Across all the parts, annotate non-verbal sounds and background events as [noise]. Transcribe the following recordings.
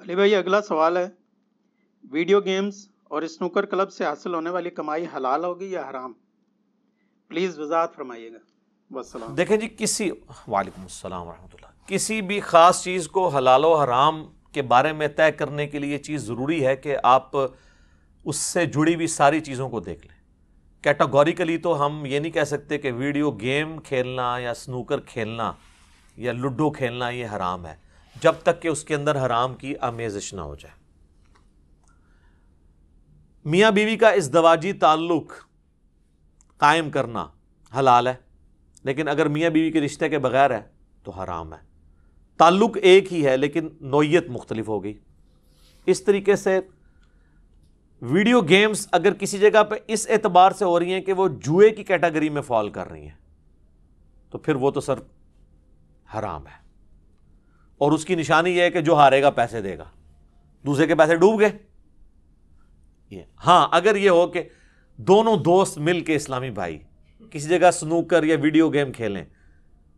अली भाई अगला सवाल है वीडियो गेम्स और स्नूकर क्लब से हासिल होने वाली कमाई हलाल होगी या हराम प्लीज़ वज़ात फरमाइएगा देखें जी किसी वालेकुम वरहमल्ला किसी भी ख़ास चीज़ को हलाल हराम के बारे में तय करने के लिए चीज़ ज़रूरी है कि आप उससे जुड़ी हुई सारी चीज़ों को देख लें कैटागोरिकली तो हम ये नहीं कह सकते कि वीडियो गेम खेलना या स्नूकर खेलना या लूडो खेलना ये हराम है जब तक कि उसके अंदर हराम की आमेजिश ना हो जाए मियाँ बीवी का इस दवाजी ताल्लुक कायम करना हलाल है लेकिन अगर मियाँ बीवी के रिश्ते के बगैर है तो हराम है ताल्लुक एक ही है लेकिन नोयत मुख्तलिफ हो गई इस तरीके से वीडियो गेम्स अगर किसी जगह पर इस एतबार से हो रही हैं कि वो जुए की कैटेगरी में फॉल कर रही हैं तो फिर वो तो सर हराम है और उसकी निशानी यह है कि जो हारेगा पैसे देगा दूसरे के पैसे डूब गए हां हाँ अगर यह हो कि दोनों दोस्त मिल के इस्लामी भाई किसी जगह स्नूकर या वीडियो गेम खेलें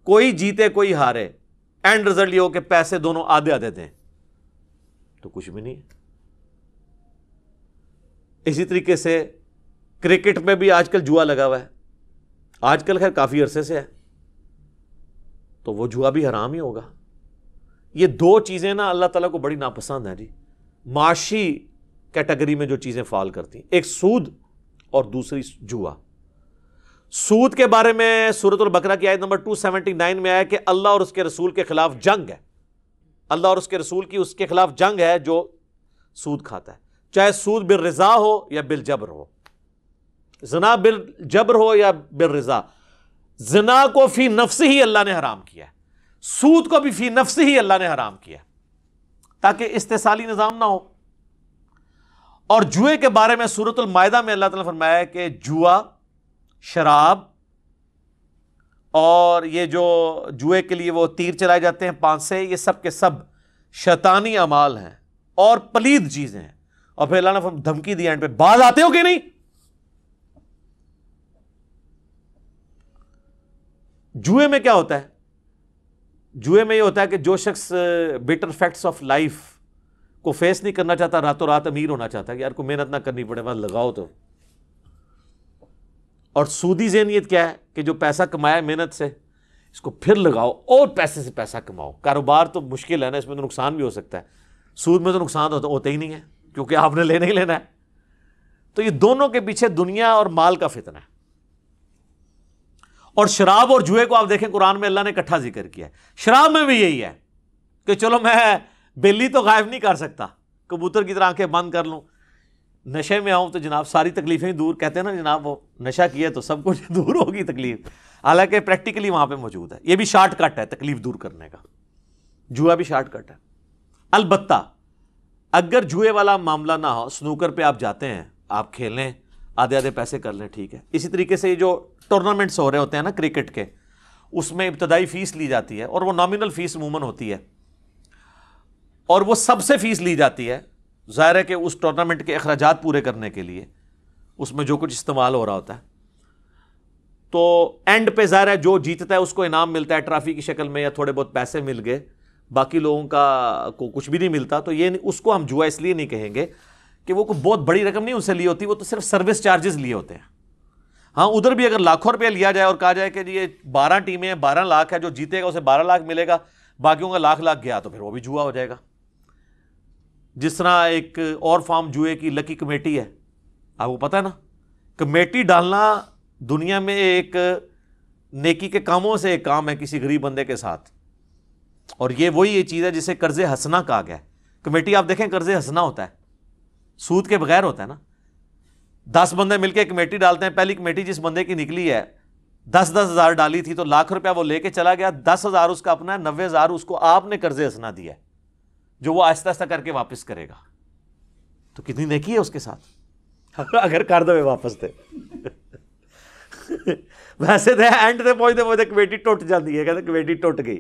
कोई जीते कोई हारे एंड रिजल्ट ये हो कि पैसे दोनों आधे आधे दें तो कुछ भी नहीं है इसी तरीके से क्रिकेट में भी आजकल जुआ लगा हुआ है आजकल खैर काफ़ी अरसे से है तो वो जुआ भी हराम ही होगा ये दो चीज़ें ना अल्लाह ताला को बड़ी नापसंद हैं जी माशी कैटेगरी में जो चीज़ें फाल करती एक सूद और दूसरी जुआ सूद के बारे में सूरत और बकरा की आयत नंबर टू सेवेंटी नाइन में आया कि अल्लाह और उसके रसूल के खिलाफ जंग है अल्लाह और उसके रसूल की उसके खिलाफ जंग है जो सूद खाता है चाहे सूद बिल रज़ा हो या बिल जबर हो जना बिल जबर हो या बिल रज़ा जना को फी नफ्स ही अल्लाह ने हराम किया है सूद को भी फी नफ्स ही अल्लाह ने हराम किया ताकि इस्तेसाली निज़ाम ना हो और जुए के बारे में सूरतुल मायदा में अल्लाह ताला फरमाया कि जुआ शराब और ये जो जुए के लिए वो तीर चलाए जाते हैं पांच से ये सब के सब शैतानी अमाल हैं और पलीद चीज़ें हैं और फिर अल्लाह ने धमकी दी एंड पे बाज आते हो कि नहीं जुए में क्या होता है जुए में ये होता है कि जो शख्स बेटर फैक्ट्स ऑफ लाइफ को फेस नहीं करना चाहता रातों रात अमीर होना चाहता है यार को मेहनत ना करनी पड़े बस लगाओ तो और सूदी जहनीत क्या है कि जो पैसा कमाया मेहनत से इसको फिर लगाओ और पैसे से पैसा कमाओ कारोबार तो मुश्किल है ना इसमें तो नुकसान भी हो सकता है सूद में तो नुकसान होता होता ही नहीं है क्योंकि आपने लेना ही लेना है तो ये दोनों के पीछे दुनिया और माल का फितना है और शराब और जुए को आप देखें कुरान में अल्लाह ने इकट्ठा जिक्र किया है शराब में भी यही है कि चलो मैं बिल्ली तो गायब नहीं कर सकता कबूतर की तरह आंखें बंद कर लूँ नशे में आऊँ तो जनाब सारी तकलीफ़ें दूर कहते हैं ना जनाब वो नशा किया तो सब कुछ [laughs] दूर होगी तकलीफ हालांकि प्रैक्टिकली वहाँ पर मौजूद है ये भी कट है तकलीफ दूर करने का जुआ भी कट है अलबत्ता अगर जुए वाला मामला ना हो स्नूकर पे आप जाते हैं आप खेलें आधे आधे पैसे कर लें ठीक है इसी तरीके से जो टूर्नामेंट्स हो रहे होते हैं ना क्रिकेट के उसमें इब्तदाई फ़ीस ली जाती है और वो नॉमिनल फ़ीस मूमन होती है और वो सबसे फ़ीस ली जाती है ज़ाहिर है कि उस टूर्नामेंट के अखराज पूरे करने के लिए उसमें जो कुछ इस्तेमाल हो रहा होता है तो एंड पे ज़ाहिर है जो जीतता है उसको इनाम मिलता है ट्रॉफी की शक्ल में या थोड़े बहुत पैसे मिल गए बाकी लोगों का को कुछ भी नहीं मिलता तो ये उसको हम जुआ इसलिए नहीं कहेंगे कि वो कोई बहुत बड़ी रकम नहीं उनसे ली होती वो तो सिर्फ सर्विस चार्जेस लिए होते हैं हाँ उधर भी अगर लाखों रुपया लिया जाए और कहा जाए कि ये बारह टीमें हैं बारह लाख है जो जीतेगा उसे बारह लाख मिलेगा बाकियों का लाख लाख गया तो फिर वो भी जुआ हो जाएगा जिस तरह एक और फॉर्म जुए की लकी कमेटी है आपको पता है ना कमेटी डालना दुनिया में एक नेकी के कामों से एक काम है किसी गरीब बंदे के साथ और ये वही ये चीज़ है जिसे कर्ज़ हंसना कहा गया है कमेटी आप देखें कर्ज़ हंसना होता है सूद के बगैर होता है ना दस बंदे मिलकर कमेटी डालते हैं पहली कमेटी जिस बंदे की निकली है दस दस हज़ार डाली थी तो लाख रुपया वो लेके चला गया दस हज़ार उसका अपना है नब्बे हज़ार उसको आपने कर्जे हंसना दिया है जो वो आहिस्ता आस्ता करके वापस करेगा तो कितनी नेकी है उसके साथ [laughs] अगर कर दे वापस दे [laughs] वैसे तो एंड ਤੇ ਪਹੁੰਚਦੇ ਪਹੁੰਚਦੇ कमेटी टुट जाती है कहते कमेटी टुट गई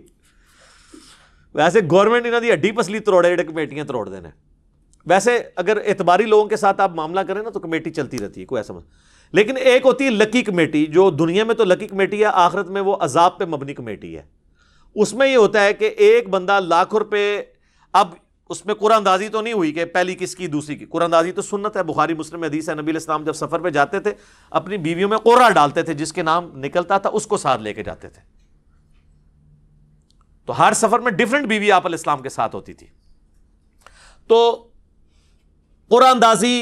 वैसे गवर्नमेंट ਇਹਨਾਂ ਦੀ ਹੱਡੀ ਪਸਲੀ ਤਰੋੜੇ ਜਿਹੜੇ ਕਮੇਟੀਆਂ ਤਰੋੜਦੇ ਨੇ वैसे अगर एतबारी लोगों के साथ आप मामला करें ना तो कमेटी चलती रहती है कोई ऐसा मसला लेकिन एक होती है लकी कमेटी जो दुनिया में तो लकी कमेटी है आखिरत में वो अजाब पे मबनी कमेटी है उसमें ये होता है कि एक बंदा लाखों रुपये अब उसमें कुरानदाजी तो नहीं हुई कि पहली किसकी दूसरी की कुरानदाजी तो सुन्नत है बुखारी मुस्लिम हदीस है नबी इस्लाम जब सफ़र पर जाते थे अपनी बीवियों में कोरा डालते थे जिसके नाम निकलता था उसको साथ लेके जाते थे तो हर सफ़र में डिफरेंट बीवी आप इस्लाम के साथ होती थी तो कुरानदाजी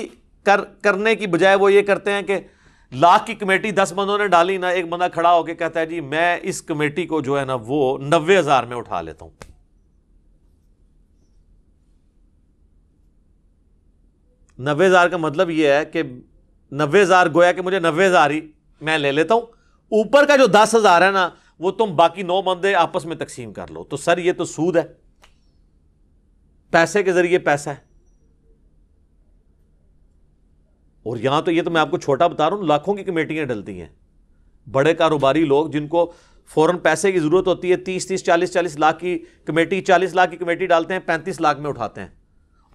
कर करने की बजाय वो ये करते हैं कि लाख की कमेटी दस बंदों ने डाली ना एक बंदा खड़ा होकर कहता है जी मैं इस कमेटी को जो है ना वो नब्बे हजार में उठा लेता हूं नब्बे हजार का मतलब यह है कि नब्बे हजार गोया कि मुझे नब्बे हजार ही मैं ले लेता हूं ऊपर का जो दस हजार है ना वो तुम बाकी नौ बंदे आपस में तकसीम कर लो तो सर ये तो सूद है पैसे के जरिए पैसा है और यहाँ तो ये तो मैं आपको छोटा बता रहा हूँ लाखों की कमेटियाँ डलती हैं बड़े कारोबारी लोग जिनको फ़ौरन पैसे की ज़रूरत होती है तीस तीस चालीस चालीस लाख की कमेटी चालीस लाख की कमेटी डालते हैं पैंतीस लाख में उठाते हैं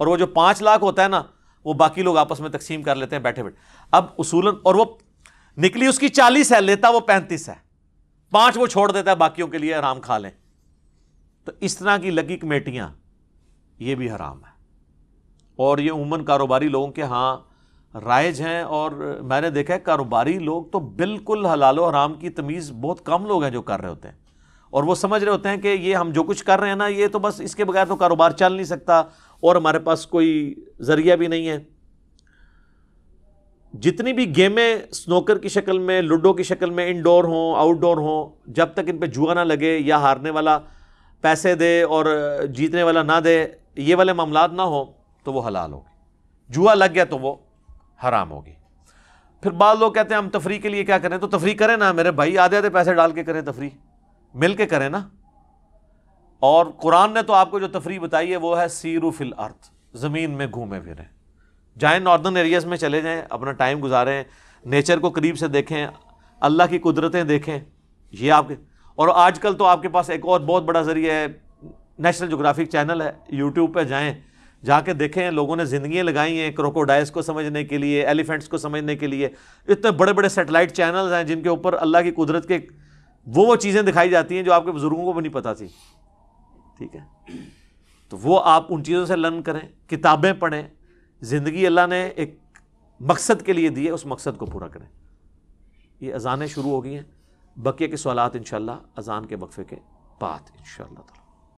और वो जो पाँच लाख होता है ना वो बाकी लोग आपस में तकसीम कर लेते हैं बैठे बैठे अब उसूलन और वो निकली उसकी चालीस है लेता वो पैंतीस है पाँच वो छोड़ देता है बाकियों के लिए आराम खा लें तो इस तरह की लगी कमेटियाँ ये भी हराम है और ये उमन कारोबारी लोगों के हाँ राइज हैं और मैंने देखा है कारोबारी लोग तो बिल्कुल हलाल हराम की तमीज़ बहुत कम लोग हैं जो कर रहे होते हैं और वो समझ रहे होते हैं कि ये हम जो कुछ कर रहे हैं ना ये तो बस इसके बगैर तो कारोबार चल नहीं सकता और हमारे पास कोई ज़रिया भी नहीं है जितनी भी गेमें स्नोकर की शक्ल में लूडो की शक्ल में इनडोर हों आउटडोर हों जब तक इन पर जुआ ना लगे या हारने वाला पैसे दे और जीतने वाला ना दे ये वाले मामला ना हो तो वो हलाल होगी जुआ लग गया तो वो हराम होगी फिर बाद लोग कहते हैं हम तफरी के लिए क्या करें तो तफरी करें ना मेरे भाई आधे आधे पैसे डाल के करें तफरी मिल के करें ना और कुरान ने तो आपको जो तफरी बताई है वो है सीरू फिल अर्थ ज़मीन में घूमे फिरें जाए नॉर्दर्न एरियाज़ में चले जाएँ अपना टाइम गुजारें नेचर को करीब से देखें अल्लाह की कुदरतें देखें ये आपके और आजकल तो आपके पास एक और बहुत बड़ा ज़रिया है नेशनल जोग्राफिक चैनल है यूट्यूब पर जाएँ जाके देखें लोगों ने ज़िंदगियाँ लगाई हैं क्रोकोडाइल्स को समझने के लिए एलिफेंट्स को समझने के लिए इतने बड़े बड़े सेटेलाइट चैनल्स हैं जिनके ऊपर अल्लाह की कुदरत के वो वो चीज़ें दिखाई जाती हैं जो आपके बुज़ुर्गों को भी नहीं पता थी ठीक है तो वो आप उन चीज़ों से लर्न करें किताबें पढ़ें ज़िंदगी अल्लाह ने एक मकसद के लिए दी है उस मकसद को पूरा करें ये अजानें शुरू हो गई हैं बकिया के सवालत इन अजान के वक्फे के बाद इन शाह